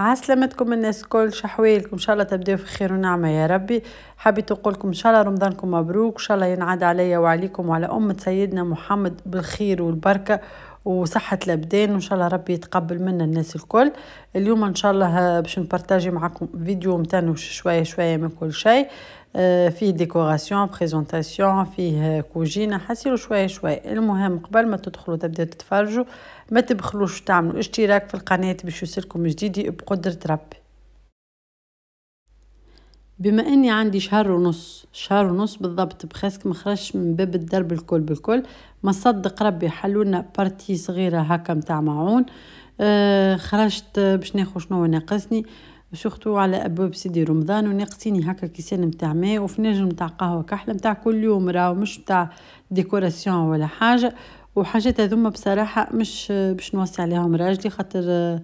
عسلامتكم الناس كل شحوالكم ان شاء الله تبداو في خير ونعمه يا ربي حبيت نقول لكم ان شاء الله رمضانكم مبروك ان شاء الله ينعاد عليا وعليكم وعلى امه سيدنا محمد بالخير والبركه وصحة الأبدان وإن شاء الله ربي يتقبل منا الناس الكل اليوم إن شاء الله آه، باش نبارتاجي معكم فيديو متان شوية شوية من كل شيء آه، فيه ديكوراسيون بريزونتاسيون فيه كوجينه آه، حسيرو شويه شويه المهم قبل ما تدخلوا تبداو تتفرجوا ما تبخلوش تعملوا اشتراك في القناه باش يوصلكم جديد بقدره ربي بما اني عندي شهر ونص شهر ونص بالضبط بخاسك مخرجش من باب الدرب الكل بالكل ما صدق ربي حلولنا بارتي صغيرة هكا متاع معون آه خرجت باش ناخذ شنو ناقصني سورتو على ابواب سيدي رمضان وناقصيني هكا كيسان متاع ماء وفناجن متاع قهوه كحله متاع كل يوم راهو مش متاع ديكوراسيون ولا حاجه وحاجات هذوما بصراحه مش باش نوصي عليهم راجلي خاطر آه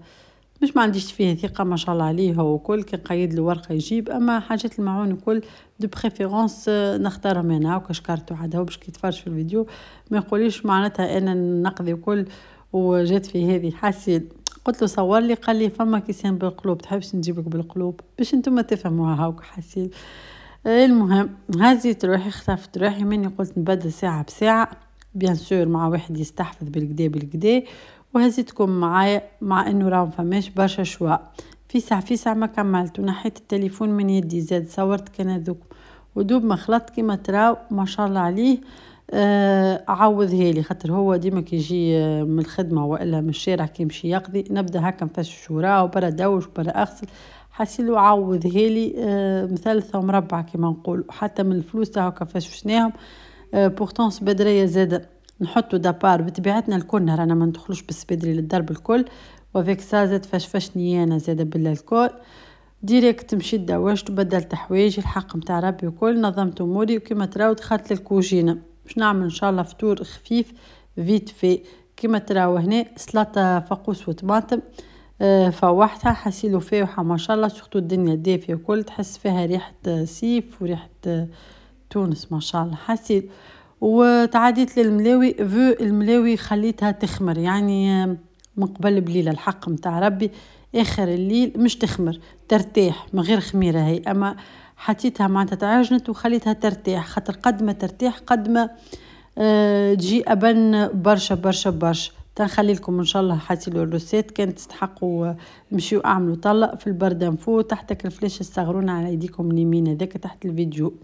مش ما عنديش فيه ثقه ما شاء الله عليه هو كل كي نقيد الورقه يجيب اما حاجات المعون كل دو بريفيرونس آه، نختار منها وكاش شكرتو عاد باش كي تفرج في الفيديو ما يقوليش معناتها انا نقضي كل وجات في هذه حاسين قلت له صور لي قال لي فما كيسان بالقلوب تحبش نجيبك بالقلوب باش نتوما تفهموها هاوك حاسيل آه، المهم هزيت روحي خطفت روحي مني قلت نبدل ساعة بساعة بيان سور مع واحد يستحفظ بالكدا بالكدا وهزيتكم معايا مع انه راهو فماش برشا شواء في ساعة في ساعة ما كملت ونحيت التليفون من يدي زاد صورت كان هذوك ودوب ما خلطت كيما تراو ما شاء الله عليه آه عوض هالي خاطر هو ديما كيجي آه، من الخدمه والا من الشارع كيمشي يقضي نبدا هكا نفش وراه برا دوش برا اغسل حاسيلو عوض هالي آه مثلثه ومربعه كيما نقول حتى من الفلوس تاعو كفاش فشناهم آه بورتونس بدريه زاده نحطو دابار بطبيعتنا الكل رانا ما ندخلوش بالسبيدري للدرب الكل وفيك سا زاد فشفشني انا زاد بالله الكل ديريكت مشيت دواجت تبدل حوايجي الحق متاع ربي وكل نظمت اموري وكما تراو دخلت للكوجينه باش نعمل ان شاء الله فطور خفيف فيت في كما تراو هنا سلطه فقوس وطماطم آه فوحتها حسيلو فيها ما شاء الله سخطو الدنيا دافيه وكل تحس فيها ريحه سيف وريحه آه، تونس ما شاء الله حسيل وتعاديت للملاوي فو الملاوي خليتها تخمر يعني من قبل بليله الحق متاع ربي اخر الليل مش تخمر ترتاح من غير خميره هي اما حطيتها معناتها تعجنت وخليتها ترتاح خاطر قد ما ترتاح قد ما أه تجي ابن برشا برشا برشا تنخلي لكم ان شاء الله حاتي له الروسيت كان تستحقوا مشيو اعملوا طلق في فوق تحتك الفلاش الصغرون على ايديكم اليمين هذاك تحت الفيديو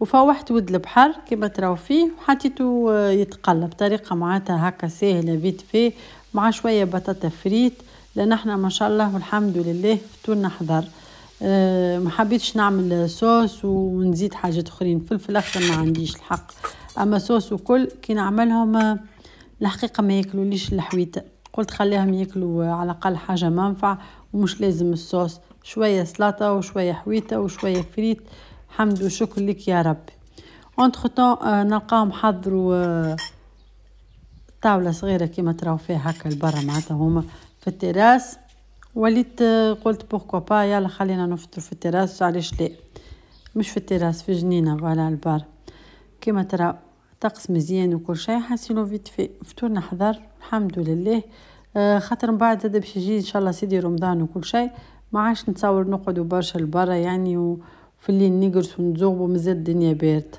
وفوحت ود البحر كما تراو فيه وحطيته آه، يتقلى بطريقه معناتها هكا ساهله فيت فيه مع شويه بطاطا فريت لان احنا ما شاء الله والحمد لله فطورنا حضر أه ما حبيتش نعمل صوص ونزيد حاجات اخرين فلفل اخضر ما عنديش الحق اما صوص وكل كي نعملهم آه، الحقيقه ما ياكلوليش الحويت قلت خليهم ياكلوا آه، على الاقل حاجه منفع ومش لازم الصوص شويه سلطه وشويه حويته وشويه فريت حمد وشكر لك يا رب اونتخ طون euh, نلقاهم حضروا آه، طاوله صغيره كيما تراو فيها هكا لبرا معناتها هما في التراس وليت آه، قلت بوركوا با يلا خلينا نفطر في التراس علاش لا مش في التراس في جنينه فوالا البار كيما تراو طقس مزيان وكل شيء حاسينو فيت في فطورنا حضر الحمد لله آه، خاطر من بعد هذا باش يجي ان شاء الله سيدي رمضان وكل شيء ما عادش نتصور نقعدوا برشا لبرا يعني و... في الليل نقرسو نتزوبو مازال الدنيا بارده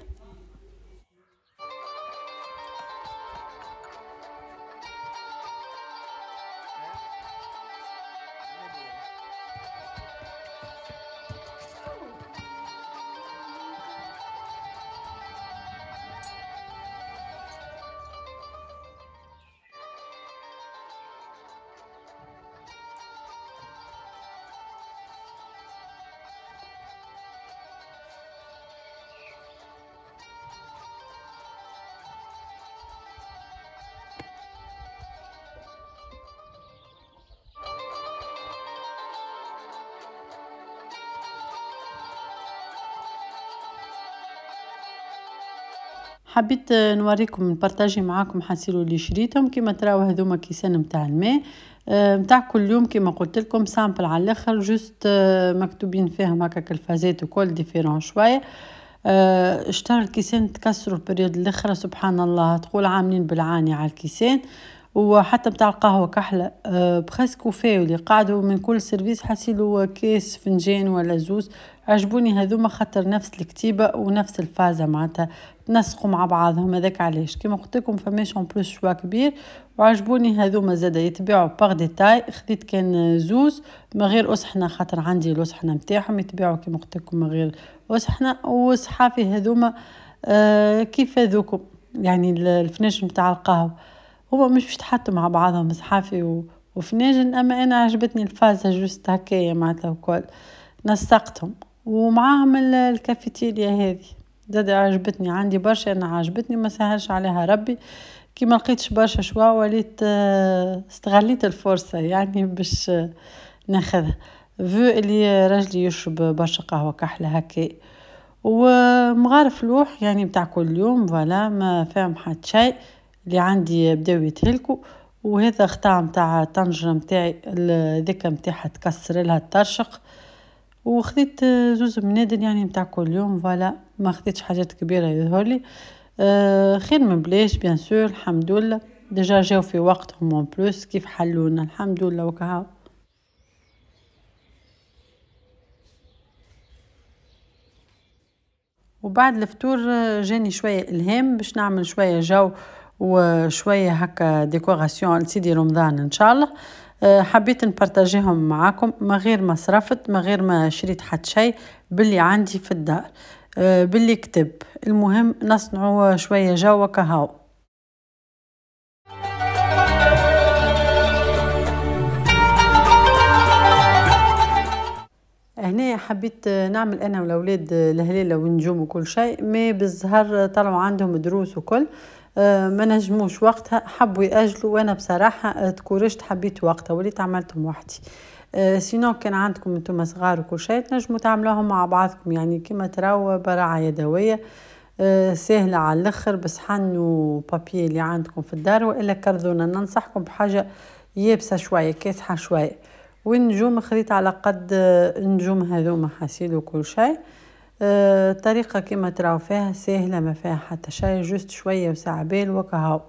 حبيت نوريكم نبارطاجي معاكم حاسيلو اللي شريتهم كيما تراو هذوما كيسان نتاع الماء نتاع آه، كل يوم كيما قلت لكم سامبل على الاخر جوست آه، مكتوبين فيهم هكاك الفازات وكل ديفيرون شويه آه، اشترى الكيسان تكسروا البريود الاخرى سبحان الله تقول عاملين بالعاني على الكيسان وحتى متاع القهوة كحلة آه، وفاو اللي قعدوا من كل سيرفيس حاسيلو كاس فنجان ولا زوز عجبوني هذوما خاطر نفس الكتيبة ونفس الفازة معناتها تنسقوا مع بعضهم هذاك علاش كيما قلت لكم فماش اون بلوس شوا كبير وعجبوني هذوما زادا يتباعوا باغ ديتاي خديت كان زوز من غير أسحنة خاطر عندي الأسحنة نتاعهم يتباعوا كيما قلت لكم من غير أسحنة وصحافي هذوما آه كيف هذوكم يعني الفناش متاع القهوة هما مش باش مع بعضهم صحافي و... وفناجن اما انا عجبتني الفازة جوست هكايا معناتها الكل نسقتهم ومعاهم الكافيتيريا هذه زاد عجبتني عندي برشا انا عجبتني ما سهلش عليها ربي كي ما لقيتش برشا شوا وليت آه، استغليت الفرصة يعني باش آه، ناخذها فو اللي راجلي يشرب برشا قهوة كحلة هكا ومغارف لوح يعني بتاع كل يوم فوالا ما فاهم حد شيء اللي عندي بداو يتهلكوا وهذا خطا متاع طنجره متاعي هذاك متاعها تكسر لها الترشق وخذيت جوز منادن يعني متاع كل يوم فوالا ما خذيتش حاجات كبيره يظهر لي آه، خير من بلاش بيان سور الحمد لله ديجا جاو في وقتهم اون بلوس كيف حلونا الحمد لله وكها وبعد الفطور آه، جاني شويه الهام باش نعمل شويه جو وشوية هكا ديكوراسيون لسيدي رمضان إن شاء الله آه، حبيت نبرتاجيهم معاكم ما غير ما صرفت ما غير ما شريت حتى شيء باللي عندي في الدار آه، باللي كتب المهم نصنعوا شوية جو كهو هنا حبيت نعمل انا والاولاد الهليله ونجوم وكل شيء مي بالزهر طلعوا عندهم دروس وكل آه، ما نجموش وقتها حبوا يأجلوا وانا بصراحة آه، تكورشت حبيت وقتها وليت عملتهم وحدي آه، سينو كان عندكم انتم صغار وكل شيء تنجموا تعملوهم مع بعضكم يعني كما تراو براعة يدوية سهلة على الاخر حنوا وبابي اللي عندكم في الدار والا كرذونة ننصحكم بحاجة يابسة شوية كاسحة شوية والنجوم خذيت على قد النجوم هذوما حاسيل وكل شيء آه، طريقة كما تراو فيها سهلة ما فيها حتى شي جوست شوية وسعبال وكهو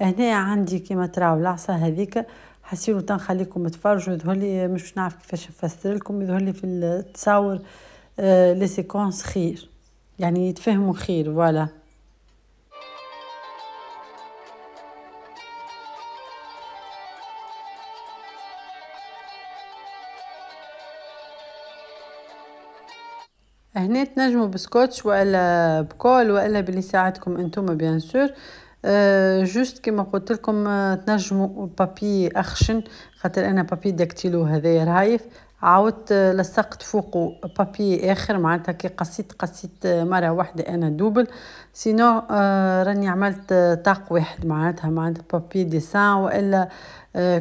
هنا عندي كما تراو العصا هذيك حسيرو تنخليكم تفرجوا يظهرلي مش نعرف كيفاش نفسر لكم يظهرلي في التصاور آه، لي سيكونس خير يعني يتفهموا خير فوالا هنا تنجموا بسكوتش ولا بكول ولا باللي ساعدكم انتم بيان سور آه، جوست كما قلت لكم آه، تنجموا بابي اخشن خاطر انا بابي داكتيلو هذايا رايف عاودت آه، لصقت فوقه بابي اخر معناتها كي قصيت قصيت مره واحده انا دوبل سينو راني عملت طاق واحد معناتها معناتها بابي ديسان والا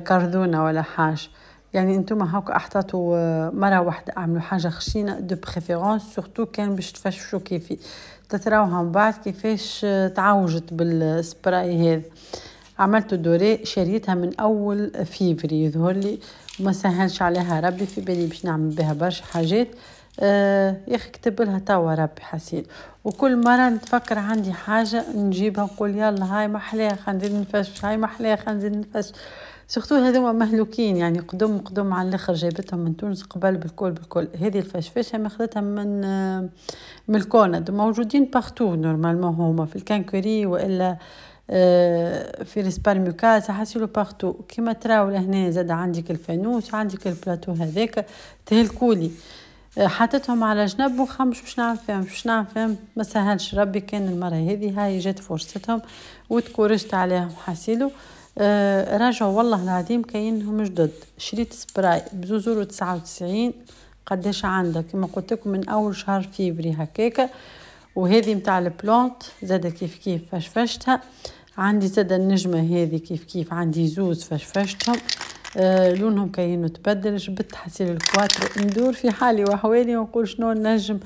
كاردونا ولا حاجه يعني انتم هاك احتاطوا آه، مره واحده اعملوا حاجه خشينه دو بريفيرونس سورتو كان باش تفشوا كيفي تتراوها من بعد كيفاش آه، تعوجت بالسبراي هذا عملت دوري شريتها من اول فيفري يظهر لي وما سهلش عليها ربي في بالي باش نعمل بها برشا حاجات آه يا اخي كتب لها توا ربي حسين وكل مره نتفكر عندي حاجه نجيبها نقول يلا هاي محلاها خلينا نفش هاي محلاها خلينا نفش سورتو هذوما مهلوكين يعني قدم قدم على الاخر جابتهم من تونس قبل بالكل بالكل هذه الفشفشه ماخذتها من من الكوند موجودين بارتو نورمالمون هما في الكانكوري والا آه، في ريسبار ميوكاس حاسيلو بارتو كيما تراو لهنا زاد عندك الفانوس عندك البلاتو هذاك تهلكولي آه، حطيتهم على جنب وخمش باش نعرف فيهم باش نعرف فيهم ما سهلش ربي كان المره هذه هاي جات فرصتهم وتكورشت عليهم حاسيلو راجع آه، راجعوا والله العظيم كاينهم جدد شريت سبراي بزوزور تسعة وتسعين قداش عندك كما قلت لكم من اول شهر فيبري هكاكا وهذه متاع البلونت زاد كيف كيف فشفشتها عندي زاد النجمه هذه كيف كيف عندي زوز فشفشتهم آه لونهم كاينو تبدل جبت حسيل الكواترو ندور في حالي وحوالي ونقول شنو نجم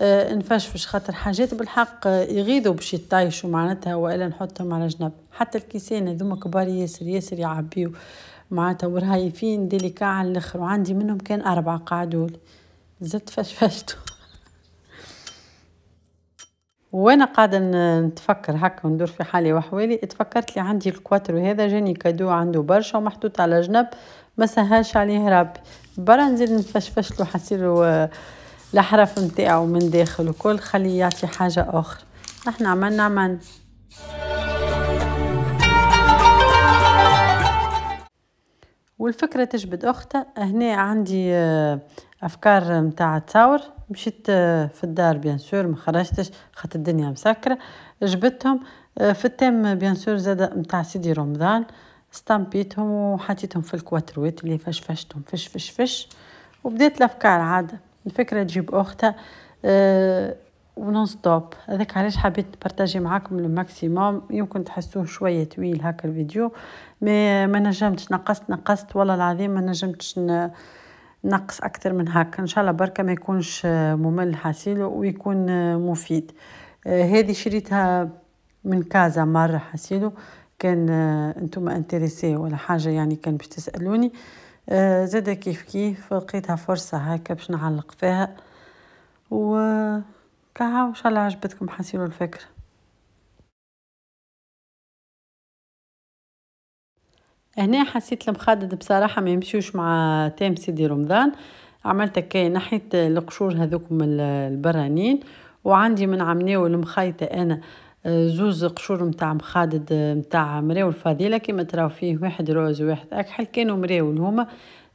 آه، نفشفش خاطر حاجات بالحق آه، يغيظوا باش يطايشوا معناتها والا نحطهم على جنب حتى الكيسان هذوما كبار ياسر ياسر يعبيو معناتها ورهايفين ديليكا على الاخر وعندي منهم كان اربعه قعدوا زدت فشفشتو وانا قاعده نتفكر هكا وندور في حالي وحوالي اتفكرت لي عندي الكواترو هذا جاني كادو عنده برشا ومحطوط على جنب ما سهلش عليه ربي برا نزيد نفشفش له الحرف نتاعو من داخل وكل خليه يعطي حاجه اخرى نحن عملنا من والفكره تجبد اختها هنا عندي آه، افكار متاع تصاور مشيت آه، في الدار بيان سور ما خرجتش خاطر الدنيا مسكره جبتهم آه، في التام بيان سور زاد متاع سيدي رمضان استمبيتهم وحطيتهم في الكواتروات اللي فشفشتهم فش فش فش وبدات الافكار عاده الفكره تجيب اختها أه ونون ستوب هذاك علاش حبيت نبارطاجي معاكم الماكسيموم يمكن تحسوه شويه طويل هاك الفيديو مي ما نجمتش نقصت نقصت والله العظيم ما نجمتش نقص اكثر من هاك ان شاء الله بركه ما يكونش آه، ممل حاسيله ويكون آه، مفيد آه، هذه شريتها من كازا مره حاسيله كان انتم انتريسي ولا حاجه يعني كان باش تسالوني أه آه، زادة كيف كيف لقيتها فرصة هكا باش نعلق فيها و كاها وان شاء الله عجبتكم حسيروا الفكرة هنا حسيت المخدد بصراحة ما يمشيوش مع تام سيدي رمضان عملت هكايا نحيت القشور هذوكم البرانين وعندي من عمناو المخيطة أنا زوز قشور متاع مخادد متاع مراول فضيلة كيما تراو فيه واحد روز وواحد أكحل كانوا مراول هما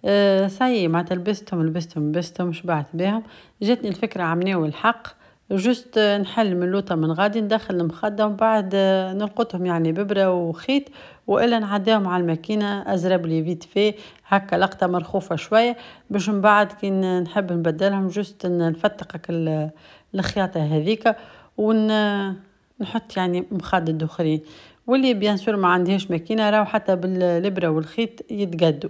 أه ساي معناتها لبستهم لبستهم لبستهم شبعت بهم جاتني الفكرة عمناو الحق جست نحل من لوطة من غادي ندخل المخدة ومن بعد آه، نلقطهم يعني ببرة وخيط والا نعديهم على الماكينه ازرب لي فيت في هكا لقطه مرخوفه شويه باش من بعد كي نحب نبدلهم جست نفتقك الخياطه هذيك ون نحط يعني مخدد الدخري واللي بيان سور ما عنديش ماكينه راهو حتى بالابره والخيط يتقدوا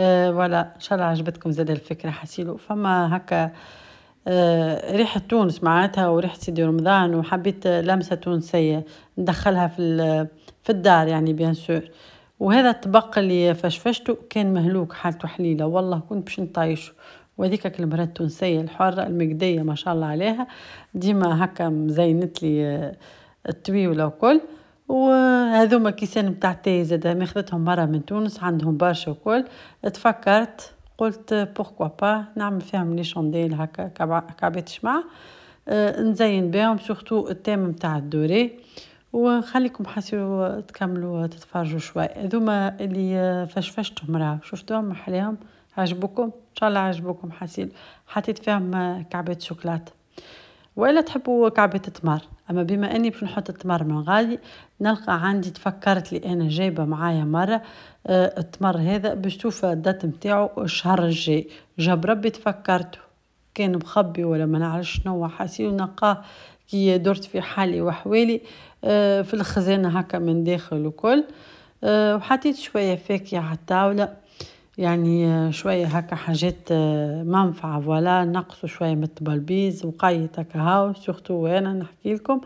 أه ان شاء الله عجبتكم زاد الفكره حسيلو فما هكا آه، ريحة تونس معناتها وريحة سيدي رمضان وحبيت لمسة تونسية ندخلها في في الدار يعني بيان سور وهذا الطبق اللي فشفشته كان مهلوك حالته حليلة والله كنت باش نطايشه وهذيك المرأة التونسية الحرة المجدية ما شاء الله عليها ديما هكا مزينت لي آه، التويولة وكل وهذوما كيسان بتاع تاي زادا ماخذتهم مرة من تونس عندهم برشا وكل تفكرت قلت بوركوا با نعمل فيهم لي شونديل هكا كعبات شمع أه نزين بيهم سورتو التام نتاع الدوري ونخليكم حاسيو تكملوا تتفرجوا شوي هذوما اللي آه، فشفشتهم راه شفتوهم محليهم عجبكم ان شاء الله عجبكم حسيل حطيت فيهم كعبات شوكولات والا تحبوا كعبه تمر اما بما اني باش نحط التمر من غادي نلقى عندي تفكرت لي انا جايبه معايا مره آه التمر هذا باش تشوف الدات نتاعو الشهر الجاي جاب ربي تفكرت كان مخبي ولا ما نعرف شنو حاسي نلقاه كي درت في حالي وحوالي آه في الخزانه هكا من داخل وكل آه وحطيت شويه فاكهه على الطاوله يعني شوية هكا حاجات آه، منفعة فوالا نقصوا شوية من التبلبيز وقاية هكا هاو سورتو وانا نحكي لكم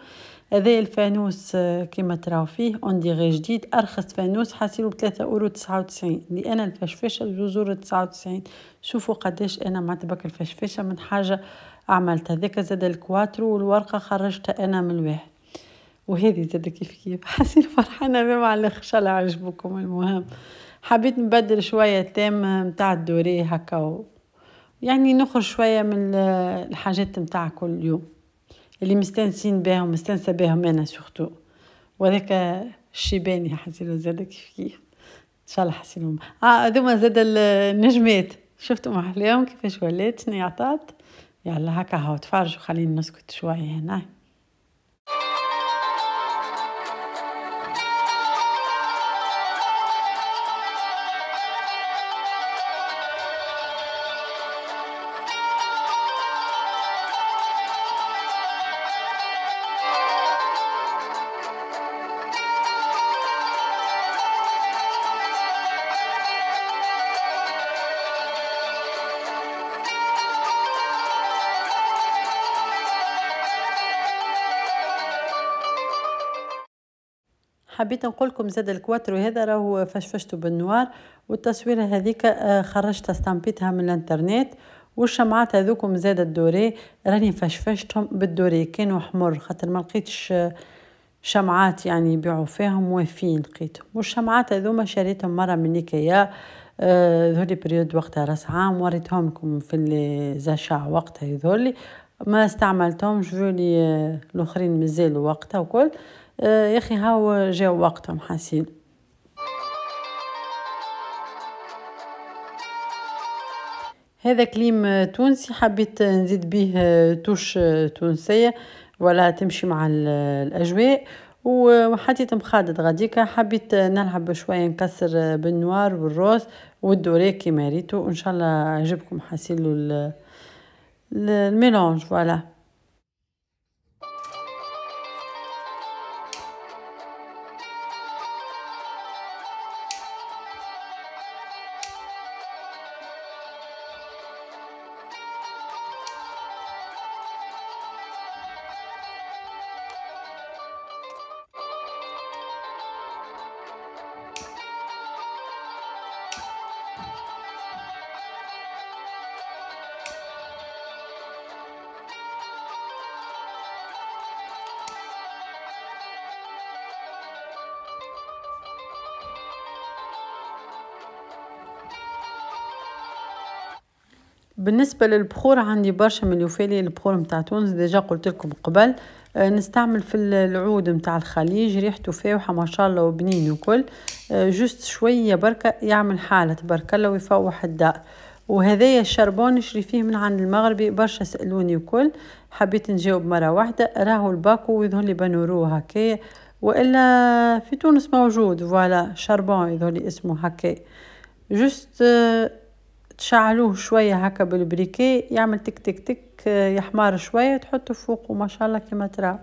هذا الفانوس آه، كيما تراو فيه اونديغي جديد ارخص فانوس حاسيلو بثلاثة اورو تسعة وتسعين لان الفشفشة بجوز اورو تسعة وتسعين شوفوا قداش انا معتبك الفشفشة من حاجة عملتها ذاك زاد الكواترو والورقة خرجتها انا من الواحد وهذه زاد كيف كيف حاسين فرحانة بما على الاخر الله عجبكم المهم حبيت نبدل شوية التام متاع الدوري هكا يعني نخرج شوية من الحاجات متاع كل يوم اللي مستانسين بهم مستانسة بهم أنا سورتو وذاك الشيباني حسيلو زاد كيف كيف إن شاء الله حسيلهم آه هذوما زاد النجمات شفتوا محليهم كيفاش ولات شنو عطات يلا هكا هاو تفرجوا خلينا نسكت شوية هنا حبيت نقولكم زاد الكواترو هذا راهو فشفشته بالنوار والتصويرة هذيك آه، خرجتها استامبيتها من الانترنت والشمعات هذوكم زاد الدوري راني فشفشتهم بالدوري كانوا حمر خاطر ما لقيتش آه، شمعات يعني يبيعوا فيهم وافين لقيتهم والشمعات هذوما شريتهم مرة من إيكيا آه، ذولي بريود وقتها راس عام وريتهم لكم في الزشاع وقتها يذولي ما استعملتهمش جولي الاخرين مازالوا وقتها وكل آه، يا اخي هاو جا وقتهم حاسين هذا كليم تونسي حبيت نزيد به توش تونسيه ولا تمشي مع الاجواء وحطيت مخادد غاديكا حبيت نلعب شويه نكسر بالنوار والروز والدوري كيما ريتو ان شاء الله عجبكم حاسيلو الميلونج فوالا بالنسبه للبخور عندي برشا من اليوفالي البخور نتاع تونس ديجا قلت لكم قبل آه، نستعمل في العود نتاع الخليج ريحته فاوحه ما شاء الله وبنين وكل آه، جوست شويه بركه يعمل حاله تبارك الله يفوح الداء وهذايا الشربون نشري فيه من عند المغربي برشا سالوني وكل حبيت نجاوب مره واحده راهو الباكو ويظهر لي بانورو هكايا والا في تونس موجود فوالا شربون يظهر لي اسمه هكايا جوست آه، تشعلوه شوية هكا بالبريكي يعمل تك تك تك آه، يحمار شوية تحطه فوق وما شاء الله كما ترى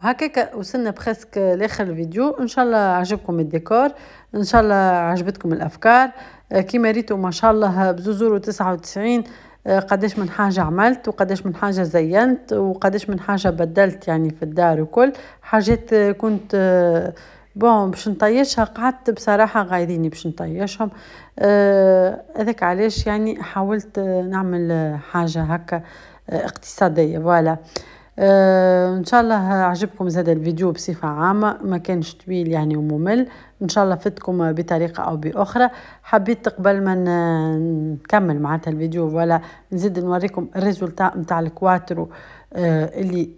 هكاك وصلنا بخسك لاخر الفيديو ان شاء الله عجبكم الديكور ان شاء الله عجبتكم الافكار آه، كيما ريتو ما شاء الله آه، بزوزور وتسعة وتسعين آه، قداش من حاجة عملت وقداش من حاجة زينت وقداش من حاجة بدلت يعني في الدار وكل حاجات آه، كنت آه، بون باش نطيشها قعدت بصراحة غايديني باش نطيشهم هذاك آه علاش يعني حاولت نعمل حاجة هكا اقتصادية فوالا آه، ان شاء الله عجبكم هذا الفيديو بصفه عامه ما كانش طويل يعني وممل ان شاء الله فدتكم بطريقه او باخرى حبيت قبل ما نكمل معناتها الفيديو ولا نزيد نوريكم الريزولتا نتاع الكواترو آه، اللي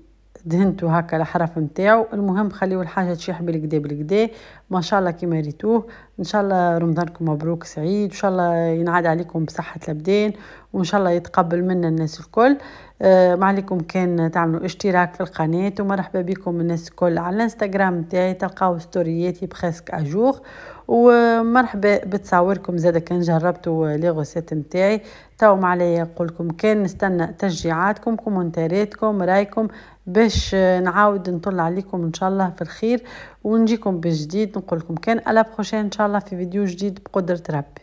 دهنتو هكا الحرف نتاعو المهم خليو الحاجه تشيح بالكدا بالكدا ما شاء الله كما ريتوه ان شاء الله رمضانكم مبروك سعيد ان شاء الله ينعاد عليكم بصحه الابدان وان شاء الله يتقبل منا الناس الكل آه، ما عليكم كان تعملوا اشتراك في القناه ومرحبا بكم الناس الكل على الانستغرام تاعي تلقاو ستورياتي بريسك اجور ومرحبا بتصاوركم زادا كان جربتوا لي غوسيت نتاعي تو ما عليا نقولكم كان نستنى تشجيعاتكم كومنتاراتكم رايكم باش نعاود نطلع عليكم ان شاء الله في الخير ونجيكم بجديد نقول لكم كان الا بروشين ان شاء الله في فيديو جديد بقدره ربي